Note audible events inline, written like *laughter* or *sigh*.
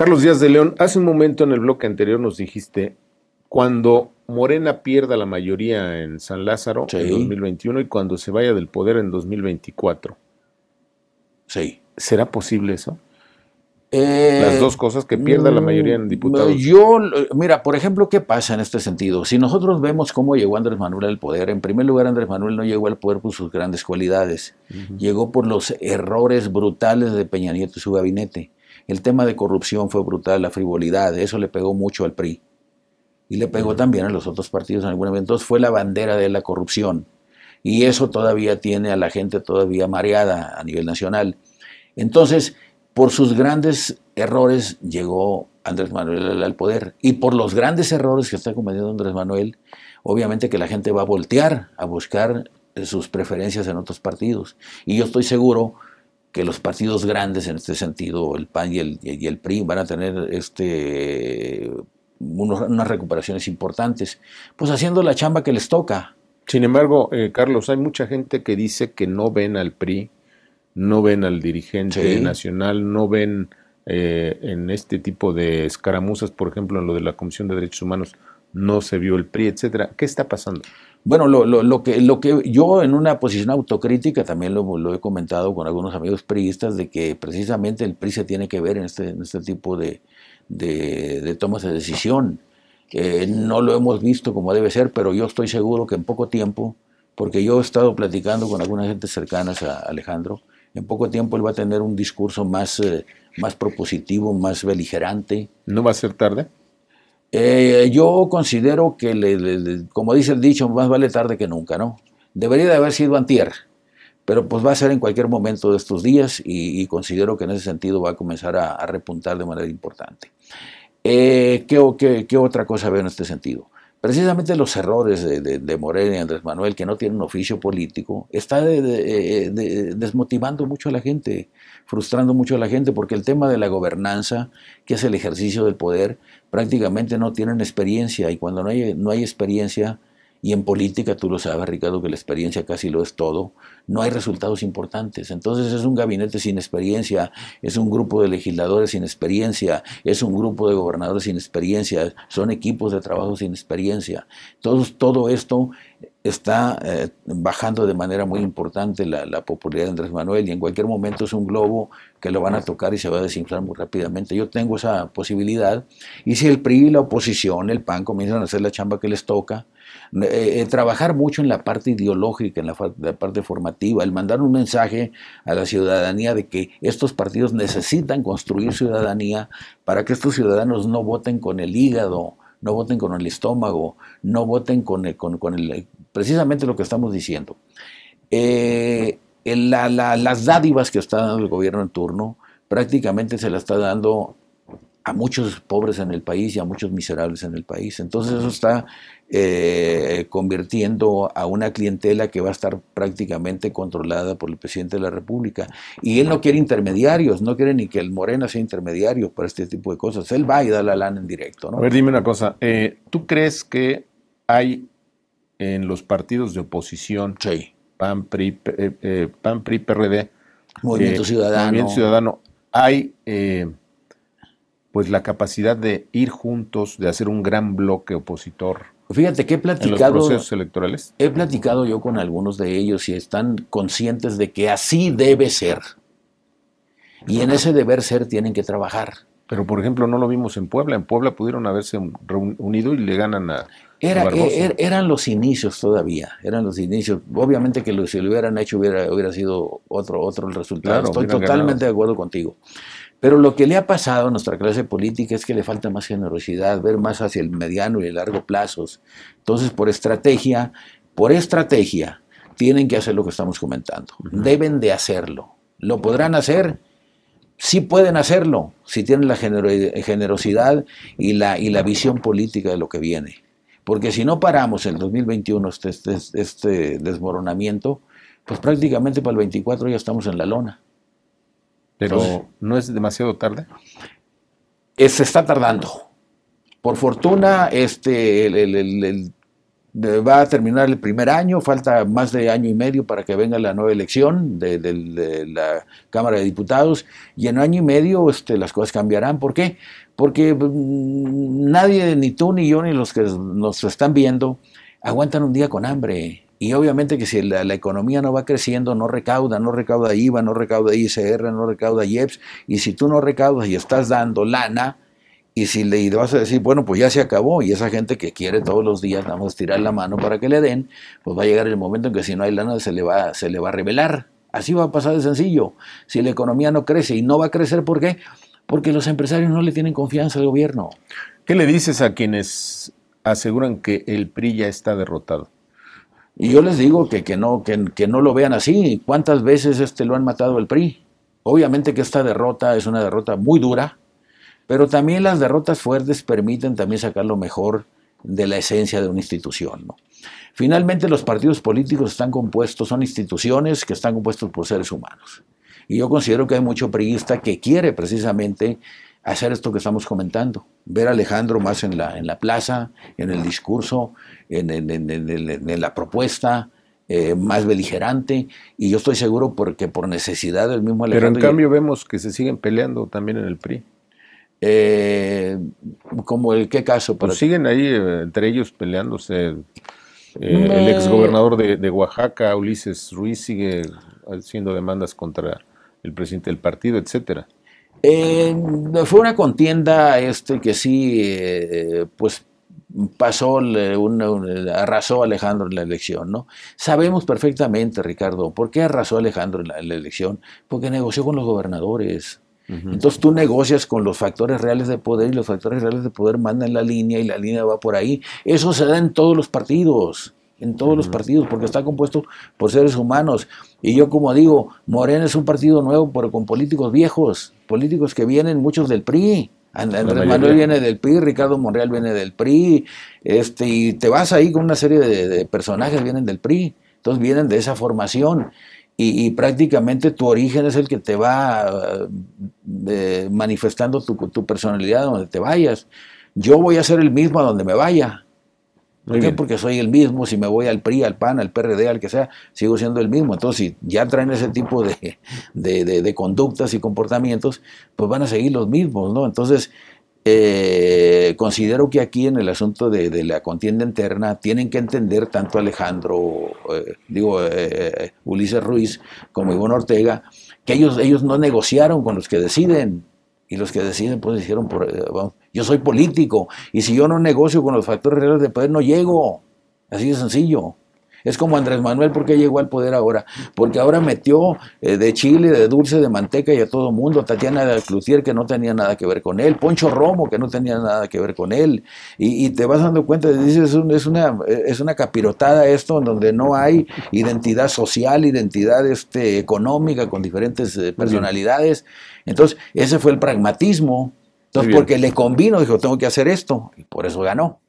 Carlos Díaz de León, hace un momento en el bloque anterior nos dijiste, cuando Morena pierda la mayoría en San Lázaro en 2021 y cuando se vaya del poder en 2024. Sí. ¿Será posible eso? Eh, Las dos cosas que pierda la mayoría en diputados. Mm, yo, mira, por ejemplo, ¿qué pasa en este sentido? Si nosotros vemos cómo llegó Andrés Manuel al poder, en primer lugar Andrés Manuel no llegó al poder por sus grandes cualidades, llegó por los errores brutales de Peña Nieto y su gabinete. El tema de corrupción fue brutal, la frivolidad, eso le pegó mucho al PRI. Y le pegó también a los otros partidos en algún momento. fue la bandera de la corrupción. Y eso todavía tiene a la gente todavía mareada a nivel nacional. Entonces, por sus grandes errores llegó Andrés Manuel al poder. Y por los grandes errores que está cometiendo Andrés Manuel, obviamente que la gente va a voltear a buscar sus preferencias en otros partidos. Y yo estoy seguro que los partidos grandes en este sentido, el PAN y el, PRI, van a tener este, unas recuperaciones importantes, pues haciendo la chamba que les toca. Sin embargo, eh, Carlos, hay mucha gente que dice que no ven al PRI, no ven al dirigente nacional, no ven eh, en este tipo de escaramuzas, por ejemplo, en lo de la Comisión de Derechos Humanos, no se vio el PRI, etcétera. ¿Qué está pasando? Bueno, lo, lo, que, lo que yo en una posición autocrítica también lo, he comentado con algunos amigos priistas de que precisamente el PRI se tiene que ver en este, este tipo de, de, tomas de decisión. Eh, no lo hemos visto como debe ser, pero yo estoy seguro que en poco tiempo, porque yo he estado platicando con algunas gentes cercanas a Alejandro, en poco tiempo él va a tener un discurso más, eh, más propositivo, más beligerante. ¿No va a ser tarde? Eh, yo considero que, como dice el dicho, más vale tarde que nunca, ¿no? Debería de haber sido antier, pero pues va a ser en cualquier momento de estos días y, considero que en ese sentido va a comenzar a, repuntar de manera importante. Eh, qué otra cosa veo en este sentido? Precisamente los errores de, de, Moreno y Andrés Manuel, que no tienen oficio político, está eh, desmotivando mucho a la gente, frustrando mucho a la gente, porque el tema de la gobernanza, que es el ejercicio del poder, prácticamente no tienen experiencia y cuando no hay, no hay experiencia, y en política, tú lo sabes, Ricardo, que la experiencia casi lo es todo. No hay resultados importantes. Entonces es un gabinete sin experiencia, es un grupo de legisladores sin experiencia, es un grupo de gobernadores sin experiencia, son equipos de trabajo sin experiencia. todo esto está eh, bajando de manera muy importante la, la, popularidad de Andrés Manuel y en cualquier momento es un globo que lo van a tocar y se va a desinflar muy rápidamente. Yo tengo esa posibilidad y si el PRI y la oposición, el PAN, comienzan a hacer la chamba que les toca, eh, eh, trabajar mucho en la parte ideológica, en la, parte formativa, el mandar un mensaje a la ciudadanía de que estos partidos necesitan construir ciudadanía para que estos ciudadanos no voten con el hígado, no voten con el estómago, no voten con, el, con, el, precisamente lo que estamos diciendo. Eh, las dádivas que está dando el gobierno en turno prácticamente se las está dando a muchos pobres en el país y a muchos miserables en el país. Entonces eso está eh, convirtiendo a una clientela que va a estar prácticamente controlada por el presidente de la República. Y él no quiere intermediarios, no quiere ni que el Morena sea intermediario para este tipo de cosas. Él va y da la lana en directo. ¿no? A ver, dime una cosa. Eh, ¿Tú crees que hay en los partidos de oposición, sí. PAN, PRI, eh, eh, PAN, PRI, PRD, Movimiento Ciudadano, Movimiento Ciudadano hay pues la capacidad de ir juntos, de hacer un gran bloque opositor pues fíjate que he platicado. He platicado yo con algunos de ellos y están conscientes de que así debe ser. Y en ese deber ser tienen que trabajar. Pero, por ejemplo, no lo vimos en Puebla. En Puebla pudieron haberse reunido y le ganan a. Era, e-, er-, eran los inicios todavía. Eran los inicios. Obviamente que si lo hubieran hecho hubiera, sido otro, otro el resultado. Estoy totalmente de acuerdo contigo. Pero lo que le ha pasado a nuestra clase política es que le falta más generosidad, ver más hacia el mediano y el largo plazo. Entonces, por estrategia, por estrategia, tienen que hacer lo que estamos comentando. Deben de hacerlo. ¿Lo podrán hacer? Sí pueden hacerlo, si tienen la generosidad y la, y la visión política de lo que viene. Porque si no paramos en 2021 este, este, este desmoronamiento, pues prácticamente para el 24 ya estamos en la lona pero no es demasiado tarde. Eh, se está tardando. Por fortuna, este, va a terminar el primer año, falta más de año y medio para que venga la nueva elección de, la Cámara de Diputados, y en un año y medio este, las cosas cambiarán. ¿Por qué? Porque mm, nadie, ni tú, ni yo, ni los que nos están viendo, aguantan un día con hambre. Y obviamente que si la, economía no va creciendo, no recauda, no recauda IVA, no recauda ICR, no recauda IEPS. Y si tú no recaudas y estás dando lana, y si le vas a decir, bueno, pues ya se acabó, y esa gente que quiere todos los días, vamos a tirar la mano para que le den, pues va a llegar el momento en que si no hay lana se le va, se le va a revelar. Así va a pasar de sencillo. Si la economía no crece y no va a crecer, ¿por qué? Porque los empresarios no le tienen confianza al gobierno. ¿Qué le dices a quienes aseguran que el PRI ya está derrotado? Y yo les digo que, que no, que, no lo vean así. ¿Cuántas veces este lo han matado el PRI? Obviamente que esta derrota es una derrota muy dura, pero también las derrotas fuertes permiten también sacar lo mejor de la esencia de una institución. Finalmente, los partidos políticos están compuestos, son instituciones que están compuestos por seres humanos. Y yo considero que hay mucho priista que quiere precisamente hacer esto que estamos comentando, ver a Alejandro más en la, en la plaza, en el discurso, en, en, la propuesta, eh, más beligerante, y yo estoy seguro porque por necesidad del mismo Alejandro... Pero en cambio vemos que se siguen peleando también en el PRI. Eh, ¿Como el qué caso? Pero pues siguen ahí eh, entre ellos peleándose. Eh, el exgobernador de, de Oaxaca, Ulises Ruiz, sigue haciendo demandas contra el presidente del partido, etcétera. Eh, fue una contienda este, que sí, eh, pues pasó, arrasó Alejandro en la elección, ¿no? Sabemos perfectamente, Ricardo, ¿por qué arrasó Alejandro en la, elección? Porque negoció con los gobernadores. Entonces tú negocias con los factores reales de poder y los factores reales de poder mandan la línea y la línea va por ahí. Eso se da en todos los partidos en todos los partidos, porque está compuesto por seres humanos. Y yo como digo, Morena es un partido nuevo, pero con políticos viejos, políticos que vienen muchos del PRI. Andrés Manuel viene del PRI, Ricardo Monreal viene del PRI, este, y te vas ahí con una serie de, personajes vienen del PRI, entonces vienen de esa formación. Y, prácticamente tu origen es el que te va eh, manifestando tu, tu personalidad donde te vayas. Yo voy a ser el mismo a donde me vaya ¿Por qué? Porque soy el mismo, si me voy al PRI, al PAN, al PRD, al que sea, sigo siendo el mismo. Entonces, si ya traen ese tipo de, *laughs* conductas y comportamientos, pues van a seguir los mismos, ¿no? Entonces, eh, considero que aquí en el asunto de, la contienda interna tienen que entender tanto Alejandro, eh, digo, eh, Ulises Ruiz como Ivonne Ortega, que ellos, ellos no negociaron con los que deciden y los que deciden, pues hicieron por. Eh, yo soy político y si yo no negocio con los factores reales de poder, no llego. Así de sencillo. Es como Andrés Manuel, ¿por qué llegó al poder ahora? Porque ahora metió eh, de chile, de dulce, de manteca y a todo mundo. Tatiana de Lucier que no tenía nada que ver con él. Poncho Romo, que no tenía nada que ver con él. Y, te vas dando cuenta, dices, es, una, es una capirotada esto, en donde no hay identidad social, identidad este, económica, con diferentes eh, personalidades. Entonces, ese fue el pragmatismo. Entonces, porque le convino, dijo, tengo que hacer esto. Y por eso ganó.